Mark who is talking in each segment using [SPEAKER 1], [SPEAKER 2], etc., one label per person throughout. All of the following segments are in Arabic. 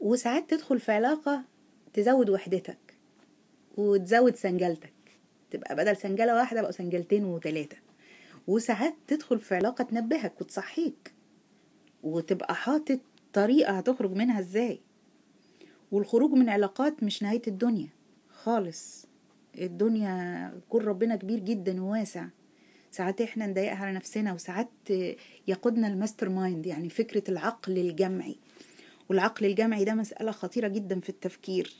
[SPEAKER 1] وساعات تدخل في علاقة تزود وحدتك وتزود سنجلتك تبقى بدل سنجلة واحدة بقوا سنجلتين وتلاتة وساعات تدخل في علاقة تنبهك وتصحيك وتبقى حاطط طريقة هتخرج منها ازاي والخروج من علاقات مش نهاية الدنيا خالص الدنيا كون ربنا كبير جدا وواسع ساعات احنا نضايقها على نفسنا وساعات يقودنا الماستر مايند يعني فكرة العقل الجمعي والعقل الجمعي ده مسألة خطيرة جدا في التفكير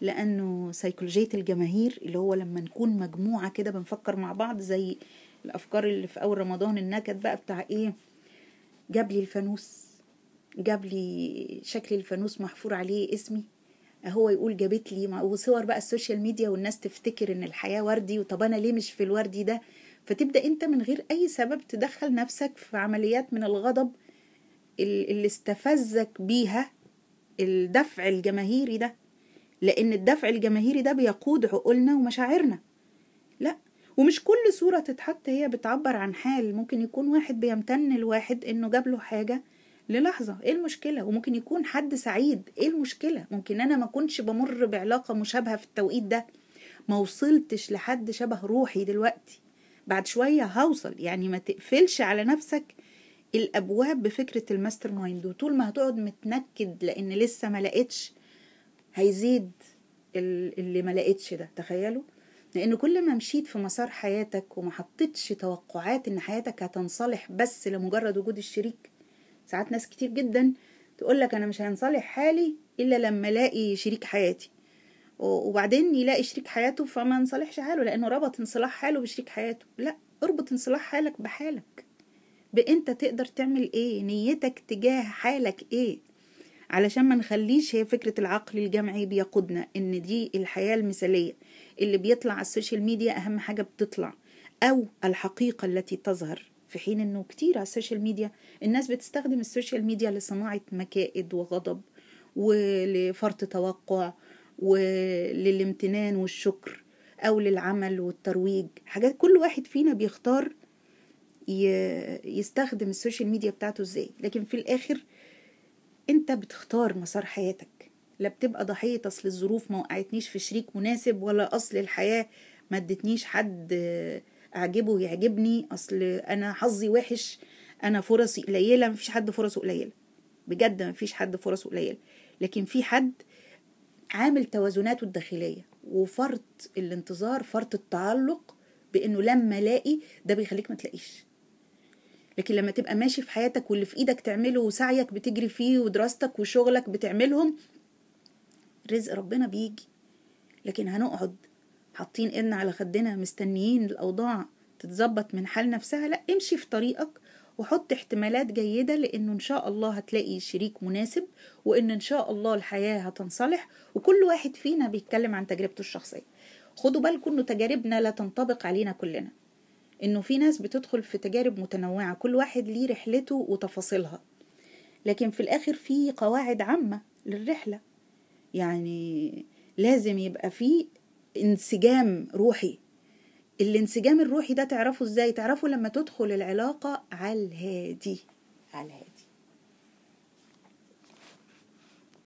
[SPEAKER 1] لأنه سيكولوجية الجماهير اللي هو لما نكون مجموعة كده بنفكر مع بعض زي الأفكار اللي في أول رمضان النكد بقى بتاع إيه جاب لي الفانوس جاب لي شكل الفانوس محفور عليه اسمي هو يقول جابت لي وصور بقى السوشيال ميديا والناس تفتكر ان الحياه وردي وطب انا ليه مش في الوردي ده فتبدا انت من غير اي سبب تدخل نفسك في عمليات من الغضب اللي استفزك بيها الدفع الجماهيري ده لأن الدفع الجماهيري ده بيقود عقولنا ومشاعرنا لا ومش كل صورة تتحط هي بتعبر عن حال ممكن يكون واحد بيمتن لواحد انه جاب له حاجة للحظة ايه المشكلة وممكن يكون حد سعيد ايه المشكلة ممكن انا ما كنتش بمر بعلاقة مشابهة في التوقيت ده ما وصلتش لحد شبه روحي دلوقتي بعد شوية هوصل يعني ما تقفلش على نفسك الابواب بفكره الماستر مايند وطول ما هتقعد متنكد لان لسه ما لقيتش هيزيد اللي ما لقيتش ده تخيلوا لان كل ما مشيت في مسار حياتك وما حطيتش توقعات ان حياتك هتنصلح بس لمجرد وجود الشريك ساعات ناس كتير جدا تقول لك انا مش هينصلح حالي الا لما الاقي شريك حياتي وبعدين يلاقي شريك حياته فما انصلحش حاله لانه ربط انصلاح حاله بشريك حياته لا اربط انصلاح حالك بحالك بانت تقدر تعمل ايه نيتك تجاه حالك ايه علشان ما نخليش هي فكرة العقل الجمعي بيقودنا ان دي الحياة المثالية اللي بيطلع على السوشيال ميديا اهم حاجة بتطلع او الحقيقة التي تظهر في حين انه كتير على السوشيال ميديا الناس بتستخدم السوشيال ميديا لصناعة مكائد وغضب ولفرط توقع وللامتنان والشكر او للعمل والترويج حاجات كل واحد فينا بيختار يستخدم السوشيال ميديا بتاعته ازاي لكن في الاخر انت بتختار مسار حياتك لا بتبقى ضحية اصل الظروف ما وقعتنيش في شريك مناسب ولا اصل الحياة ما ادتنيش حد اعجبه ويعجبني اصل انا حظي وحش انا فرصي قليلة مفيش حد فرصه قليلة بجد مفيش حد فرصه قليلة لكن في حد عامل توازناته الداخلية وفرط الانتظار فرط التعلق بانه لما الاقي ده بيخليك ما تلاقيش لكن لما تبقى ماشي في حياتك واللي في ايدك تعمله وسعيك بتجري فيه ودراستك وشغلك بتعملهم رزق ربنا بيجي لكن هنقعد حاطين ايدنا على خدنا مستنيين الاوضاع تتظبط من حال نفسها لا امشي في طريقك وحط احتمالات جيدة لأنه إن شاء الله هتلاقي شريك مناسب وإن إن شاء الله الحياة هتنصلح وكل واحد فينا بيتكلم عن تجربته الشخصية خدوا بالكم ان تجاربنا لا تنطبق علينا كلنا انه في ناس بتدخل في تجارب متنوعه كل واحد ليه رحلته وتفاصيلها لكن في الاخر في قواعد عامه للرحله يعني لازم يبقى في انسجام روحي الانسجام الروحي ده تعرفه ازاي تعرفه لما تدخل العلاقه على الهادي على الهادي